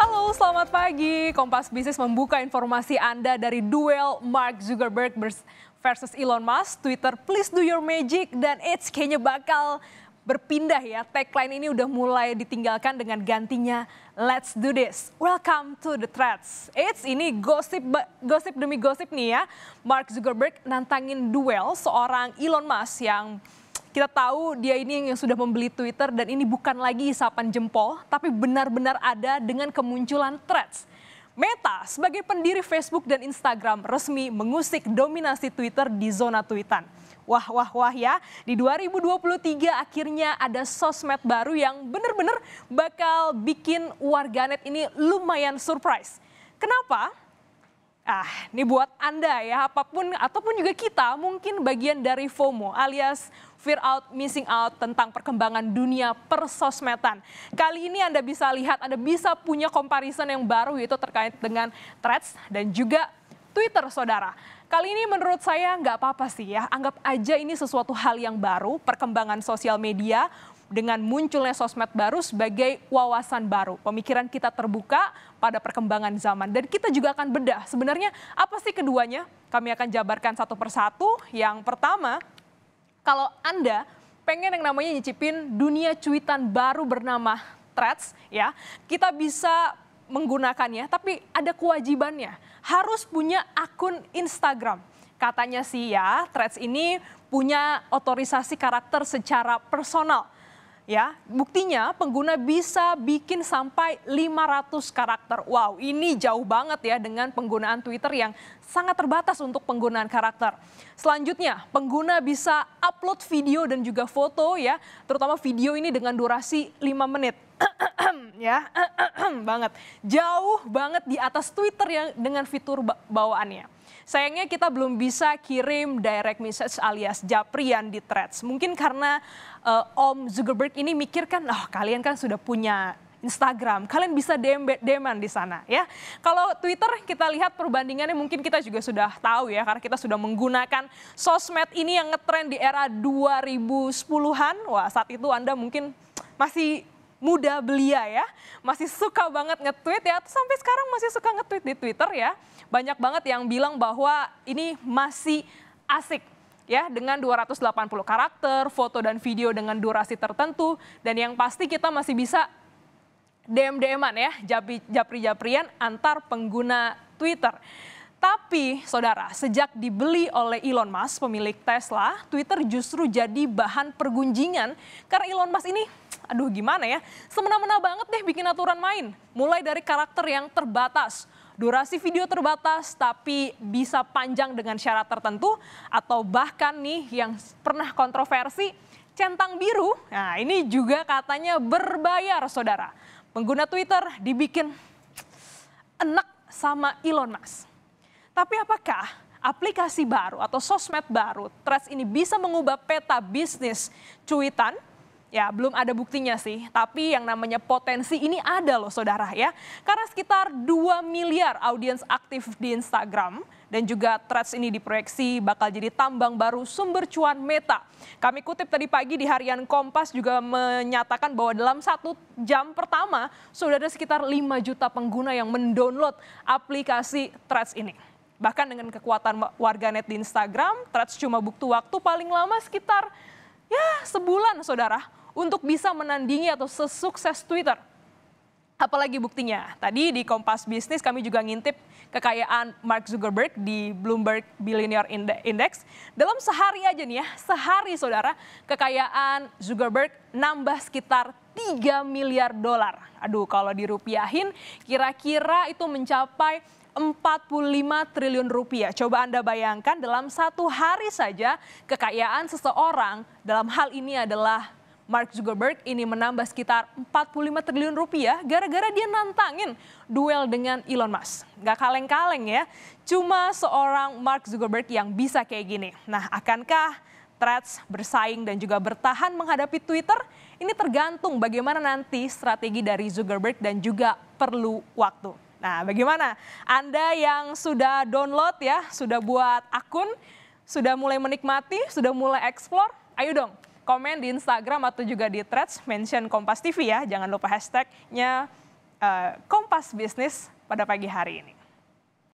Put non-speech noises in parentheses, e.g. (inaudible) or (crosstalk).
Halo, selamat pagi. Kompas Bisnis membuka informasi Anda dari duel Mark Zuckerberg versus Elon Musk. Twitter, please do your magic. Dan it's kayaknya bakal berpindah ya. Tagline ini udah mulai ditinggalkan dengan gantinya Let's do this. Welcome to the threads. It's ini gosip gosip demi gosip nih ya. Mark Zuckerberg nantangin duel seorang Elon Musk yang kita tahu dia ini yang sudah membeli Twitter dan ini bukan lagi isapan jempol, tapi benar-benar ada dengan kemunculan threads. Meta sebagai pendiri Facebook dan Instagram resmi mengusik dominasi Twitter di zona tweetan. Wah, wah, wah ya, di 2023 akhirnya ada sosmed baru yang benar-benar bakal bikin warganet ini lumayan surprise. Kenapa? Ah, ini buat Anda ya, apapun ataupun juga kita mungkin bagian dari FOMO alias fear out, missing out tentang perkembangan dunia persosmetan. Kali ini Anda bisa lihat, Anda bisa punya comparison yang baru yaitu terkait dengan threads dan juga Twitter, saudara. Kali ini menurut saya nggak apa-apa sih ya, anggap aja ini sesuatu hal yang baru, perkembangan sosial media dengan munculnya sosmed baru sebagai wawasan baru. Pemikiran kita terbuka pada perkembangan zaman dan kita juga akan bedah sebenarnya apa sih keduanya? Kami akan jabarkan satu persatu. Yang pertama, kalau Anda pengen yang namanya nyicipin dunia cuitan baru bernama Threads ya, kita bisa menggunakannya, tapi ada kewajibannya. Harus punya akun Instagram. Katanya sih ya, Threads ini punya otorisasi karakter secara personal. Ya, buktinya pengguna bisa bikin sampai 500 karakter. Wow, ini jauh banget ya dengan penggunaan Twitter yang sangat terbatas untuk penggunaan karakter. Selanjutnya, pengguna bisa upload video dan juga foto ya, terutama video ini dengan durasi 5 menit. (clears throat) ya, (clears throat) banget. Jauh banget di atas Twitter yang dengan fitur bawaannya. Sayangnya kita belum bisa kirim direct message alias japrian di threads. Mungkin karena uh, Om Zuckerberg ini mikirkan, oh ah, kalian kan sudah punya Instagram. Kalian bisa DM deman di sana ya. Kalau Twitter kita lihat perbandingannya mungkin kita juga sudah tahu ya karena kita sudah menggunakan sosmed ini yang ngetren di era 2010-an. Wah, saat itu Anda mungkin masih muda belia ya. Masih suka banget nge-tweet ya, sampai sekarang masih suka nge-tweet di Twitter ya. Banyak banget yang bilang bahwa ini masih asik ya dengan 280 karakter, foto dan video dengan durasi tertentu dan yang pasti kita masih bisa DM-DM-an ya, japri-japrian antar pengguna Twitter. Tapi, saudara, sejak dibeli oleh Elon Musk, pemilik Tesla, Twitter justru jadi bahan pergunjingan karena Elon Musk ini, aduh gimana ya, semena-mena banget deh bikin aturan main. Mulai dari karakter yang terbatas, durasi video terbatas, tapi bisa panjang dengan syarat tertentu, atau bahkan nih yang pernah kontroversi, centang biru. Nah, ini juga katanya berbayar, saudara. Pengguna Twitter dibikin enak sama Elon Musk. Tapi apakah aplikasi baru atau sosmed baru, Threads ini bisa mengubah peta bisnis cuitan? Ya, belum ada buktinya sih, tapi yang namanya potensi ini ada loh saudara ya. Karena sekitar 2 miliar audiens aktif di Instagram dan juga Threads ini diproyeksi bakal jadi tambang baru sumber cuan Meta. Kami kutip tadi pagi di harian Kompas juga menyatakan bahwa dalam satu jam pertama sudah ada sekitar 5 juta pengguna yang mendownload aplikasi Threads ini. Bahkan dengan kekuatan warganet di Instagram, Threads cuma butuh waktu paling lama sekitar ya sebulan saudara untuk bisa menandingi atau sesukses Twitter. Apalagi buktinya, tadi di Kompas Bisnis kami juga ngintip kekayaan Mark Zuckerberg di Bloomberg Billionaire Index. Dalam sehari aja nih ya, sehari saudara, kekayaan Zuckerberg nambah sekitar 3 miliar dolar. Aduh kalau dirupiahin kira-kira itu mencapai 45 triliun rupiah. Coba Anda bayangkan dalam satu hari saja kekayaan seseorang dalam hal ini adalah Mark Zuckerberg ini menambah sekitar 45 triliun rupiah gara-gara dia nantangin duel dengan Elon Musk. Gak kaleng-kaleng ya, cuma seorang Mark Zuckerberg yang bisa kayak gini. Nah, akankah Threads bersaing dan juga bertahan menghadapi Twitter? Ini tergantung bagaimana nanti strategi dari Zuckerberg dan juga perlu waktu. Nah, bagaimana? Anda yang sudah download ya, sudah buat akun, sudah mulai menikmati, sudah mulai explore, ayo dong komen di Instagram atau juga di threads mention Kompas TV ya. Jangan lupa hashtagnya uh, Kompas Bisnis pada pagi hari ini.